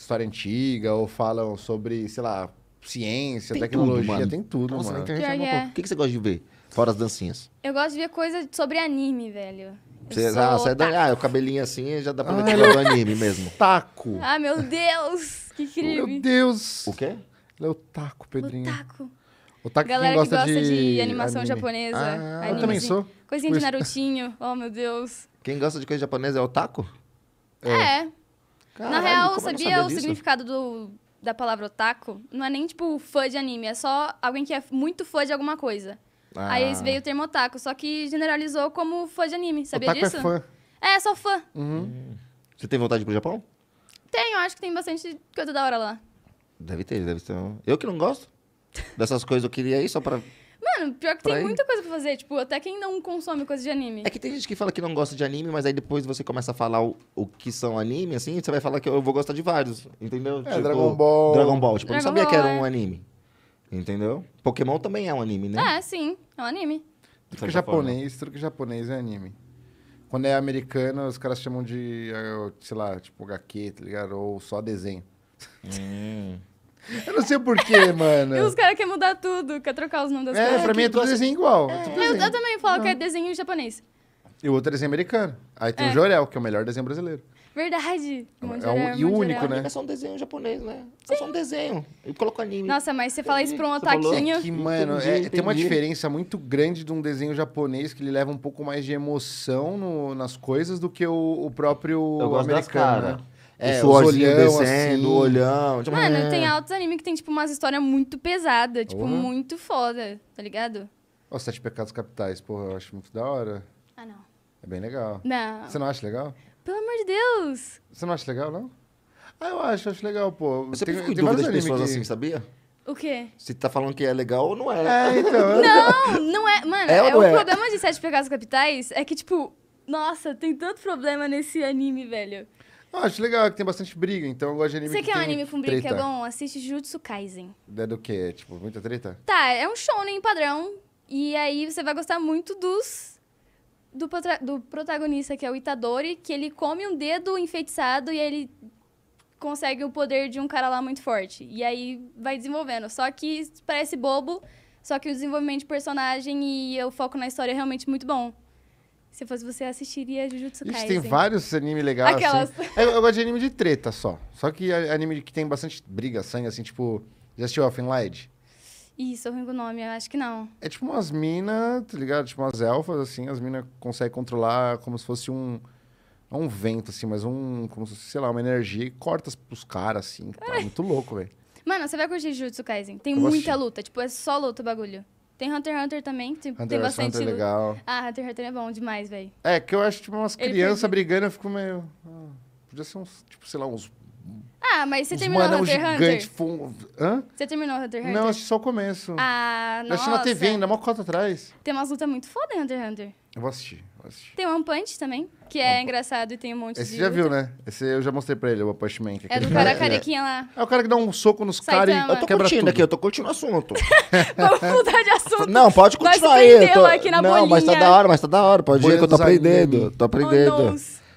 história antiga, ou falam sobre, sei lá, ciência, tem tecnologia, tudo, tem tudo, Nossa, mano. Internet, é é. O que, que você gosta de ver? Fora as dancinhas. Eu gosto de ver coisa sobre anime, velho. Você, ah, você é da... ah, o cabelinho assim já dá pra ver ah, que é do anime mesmo. Taco! Ah, meu Deus! Que incrível! Meu Deus! O quê? Ele é o taco, Pedrinho. O taco. O taco Galera que gosta, que gosta de... de animação anime. japonesa. Ah, anime, eu também sou. Coisinha de Narutinho. Oh, meu Deus. Quem gosta de coisa japonesa é o taco? É. é. Caralho, Na real, sabia o significado do, da palavra otaku? Não é nem tipo fã de anime, é só alguém que é muito fã de alguma coisa. Ah. Aí veio o termo otaku, só que generalizou como fã de anime, sabia otaku é disso? É, fã. é, só fã. Uhum. Hum. Você tem vontade de ir pro Japão? Tenho, acho que tem bastante coisa da hora lá. Deve ter, deve ter. Eu que não gosto dessas coisas, eu queria ir só pra Mano, pior que pra tem muita coisa pra fazer. Tipo, até quem não consome coisa de anime. É que tem gente que fala que não gosta de anime, mas aí depois você começa a falar o, o que são anime, assim, você vai falar que eu vou gostar de vários, entendeu? É, tipo, Dragon Ball. Dragon Ball. Tipo, Dragon eu não sabia Ball, que era um é. anime. Entendeu? Pokémon também é um anime, né? É, sim. É um anime. Truque japonês, truque japonês é anime. Quando é americano, os caras chamam de, eh, sei lá, tipo HQ, tá ligado? Ou só desenho. Hum. Eu não sei porquê, mano. e os caras querem mudar tudo, quer trocar os nomes das é, coisas. É, pra mim é tudo desenho igual. É. é. Tudo desenho. Eu, eu, também falo não. que é desenho japonês. E o outro é desenho americano. Aí tem é. o Jorel, que é o melhor desenho brasileiro. Verdade. é, um, é é único, né? É só um desenho japonês, né? Sim. É só um desenho. E coloca anime. Nossa, mas você fala isso pra um ataquinho. É que, mano, entendi, entendi. tem uma diferença muito grande de um desenho japonês que ele leva um pouco mais de emoção no, nas coisas do que o, o próprio americano. né? É, o suorzinho descendo, assim. o olhão. Tipo, Mano, é. tem altos anime que tem, tipo, umas histórias muito pesadas, tipo, uhum. muito foda, tá ligado? Os Sete Pecados Capitais, porra, eu acho muito da hora. Ah, não. É bem legal. Não. Você não acha legal? Pelo amor de Deus! Você não acha legal, não? Ah, eu acho, acho legal, pô. Você tem, que em dúvida de pessoas que... assim, sabia? O quê? Se tá falando que é legal ou não é. É, então. não, não é. Mano, é, é o é? problema de Sete Pecados Capitais é que, tipo, nossa, tem tanto problema nesse anime, velho. Ah, acho legal que tem bastante briga, então eu gosto de anime Você que quer um anime com briga que é bom? Assiste Jutsu Kaisen. É do que? É, tipo, muita treta? Tá, é um shonen padrão. E aí você vai gostar muito dos... Do, potra- do protagonista, que é o Itadori, que ele come um dedo enfeitiçado e ele consegue o poder de um cara lá muito forte. E aí vai desenvolvendo. Só que parece bobo, só que o desenvolvimento de personagem e o foco na história é realmente muito bom. Se fosse você, assistiria Jujutsu Kaisen. Ixi, tem vários animes legais. Assim. Aquelas... Assim. É, eu, eu, gosto de anime de treta só. Só que anime que tem bastante briga, sangue, assim, tipo... Já assistiu Elfen Light? Isso, eu ruim o nome, eu acho que não. É tipo umas minas, tá ligado? Tipo umas elfas, assim. As minas conseguem controlar como se fosse um... Não um vento, assim, mas um... Como se fosse, sei lá, uma energia. E corta pros caras, assim. Tá muito louco, velho. Mano, você vai curtir Jujutsu Kaisen. Tem eu muita luta. Tipo, é só luta o bagulho. Tem Hunter x Hunter também, que tem, Hunter tem bastante. Hunter é legal. Ah, Hunter x Hunter é bom demais, velho. É, que eu acho, tipo, umas crianças brigando, eu fico meio. Ah, podia ser uns, tipo, sei lá, uns. Ah, mas você uns terminou Hunter x Hunter? Fum... Tipo, hã? Você terminou Hunter x Hunter? Não, acho só o começo. Ah, não nossa. Eu assisti na TV ainda, mó cota atrás. Tem umas lutas muito foda em Hunter x Hunter. Eu vou assistir. Assisti. Tem um One Punch também, que é engraçado e tem um monte Esse de. Esse já viu, né? Esse eu já mostrei pra ele, o One Punch Man. é do cara carequinha é. lá. É o cara que dá um soco nos caras e. Eu tô curtindo tudo. aqui, eu tô curtindo o assunto. Vamos mudar de assunto. Não, pode continuar aí. Tô... aqui na Não, bolinha. mas tá da hora, mas tá da hora. Pode Boa ir que eu tô aprendendo. Tô aprendendo.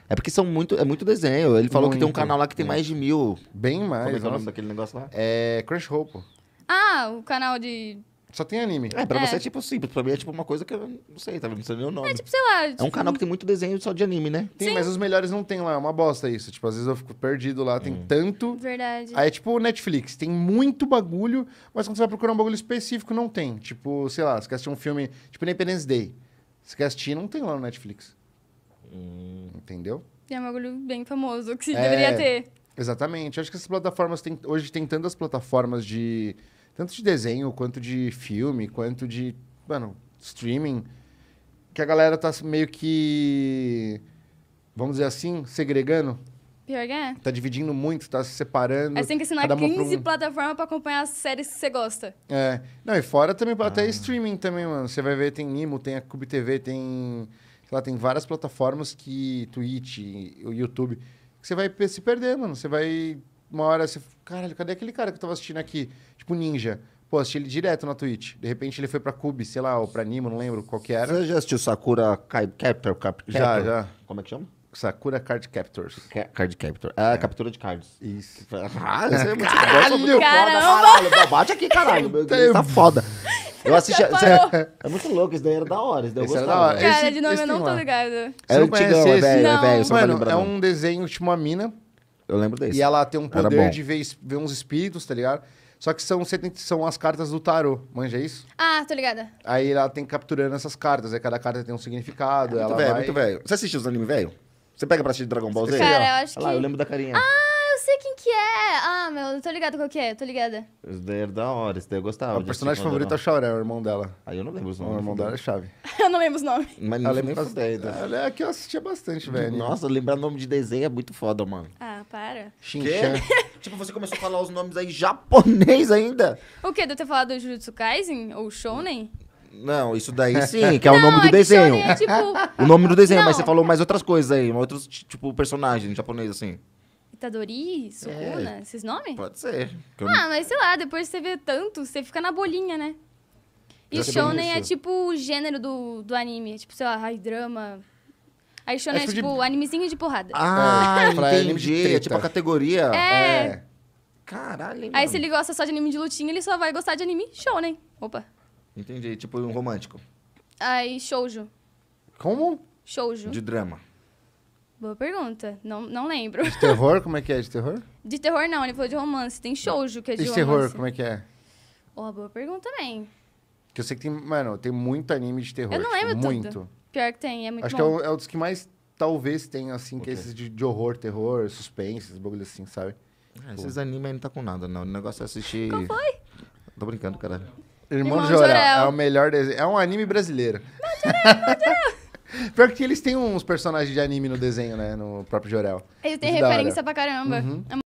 é porque são muito, é muito desenho. Ele falou muito, que tem um canal lá que tem é. mais de mil. Bem mais. Como é que é o nome daquele negócio lá? É Crush Hope. Ah, o canal de só tem anime. É, pra é. você é tipo simples. Pra mim é tipo uma coisa que eu não sei, tá? Não sei nem o nome. É tipo, sei lá. Tipo... É um tipo, canal que tem muito desenho só de anime, né? Tem, Sim. mas os melhores não tem lá. É uma bosta isso. Tipo, às vezes eu fico perdido lá, tem hum. tanto. Verdade. Aí é tipo Netflix. Tem muito bagulho, mas quando você vai procurar um bagulho específico, não tem. Tipo, sei lá, você quer assistir um filme, tipo Independence Day. Você quer assistir, não tem lá no Netflix. Hum. Entendeu? É um bagulho bem famoso que é... deveria ter. Exatamente. acho que essas plataformas tem Hoje tem tantas plataformas de tanto de desenho, quanto de filme, quanto de, mano, streaming, que a galera tá meio que, vamos dizer assim, segregando. Pior que é. Tá dividindo muito, tá se separando. Aí tem que assinar 15 pro... plataformas pra acompanhar as séries que você gosta. É. Não, e fora também, ah. até streaming também, mano. Você vai ver, tem Nimo, tem a Cube TV, tem... Sei lá, tem várias plataformas que... Twitch, o YouTube... Que você vai se perder, mano. Você vai uma hora você. Caralho, cadê aquele cara que eu tava assistindo aqui? Tipo, Ninja. Pô, assisti ele direto na Twitch. De repente ele foi pra Cube, sei lá, ou pra Nimo, não lembro qual que era. Você já assistiu Sakura Card Captor? Cap Captor? Já, já. Como é que chama? Sakura Card Captors. Ca card Captor. Ah, é, captura de cards. Isso. Ah, isso é muito caralho, foda, caralho. Bate aqui, caralho. Meu Deus, tá foda. Eu assisti. É, é, muito louco, isso daí era da hora. Isso daí esse eu gostava. Era da hora. Cara, esse, de nome eu não tô ligado. É antigão, é velho, é velho. Mano, é um desenho, tipo uma mina eu lembro desse. E ela tem um poder de ver, ver uns espíritos, tá ligado? Só que são, são as cartas do tarô, manja isso? Ah, tô ligada. Aí ela tem que capturando essas cartas, aí cada carta tem um significado. É muito velho, vai... muito velho. Você assistiu os anime velho? Você pega pra assistir Dragon Ball Z? Cara, eu acho Olha que... lá, eu lembro da carinha. Ah, eu sei quem que é. Ah, meu, eu tô ligado qual que é, tô ligada. Esse daí da hora, esse daí eu gostava. O personagem favorito é o é o irmão dela. Aí eu não lembro os nomes. O irmão dela é Chave. eu não lembro os nomes. Mas eu lembro bastante. É, né? é que eu assistia bastante, velho. Nossa, lembrar nome de desenho é muito foda, mano. Ah, para. Shinchan. tipo, você começou a falar os nomes aí japonês ainda. O quê? De eu ter falado Jujutsu Kaisen ou Shonen? Não, isso daí sim, que é o nome do é que desenho. Shonen é tipo- O nome do desenho, mas você falou mais outras coisas aí, outros, tipo, personagens japonês, assim. Itadori, Sukuna, é. esses nomes? Pode ser. Ah, mas sei lá, depois você vê tanto, você fica na bolinha, né? E Já é shonen é tipo o gênero do, do anime. Tipo, sei lá, ai, drama, Aí shonen é, tipo, tipo de... animezinho de porrada. Ah, é, pra Anime de é tipo a categoria. É. é. Caralho, mano. Aí se ele gosta só de anime de lutinha, ele só vai gostar de anime shonen. Né? Opa. Entendi, tipo um romântico. Aí shoujo. Como? Shoujo. De drama. Boa pergunta. Não, não lembro. De terror, como é que é? De terror? De terror não, ele falou de romance. Tem shoujo, que é de, de romance. De terror, como é que é? Ó, oh, boa pergunta também. Que eu sei que tem, mano, tem muito anime de terror. Eu não tipo, lembro muito. Tudo. Pior que tem, é muito Acho bom. que é, é um dos que mais talvez tenha, assim, okay. que é esses de, de, horror, terror, suspense, esses bagulho assim, sabe? É, tipo esses animes aí não tá com nada, não. O negócio é assistir. Qual foi? Tô brincando, cara. Irmão, Irmão Jorel. É o melhor desenho. É um anime brasileiro. Jorel, Pior que eles têm uns personagens de anime no desenho, né? No próprio Jorel. Eles têm é referência pra caramba. Uhum. É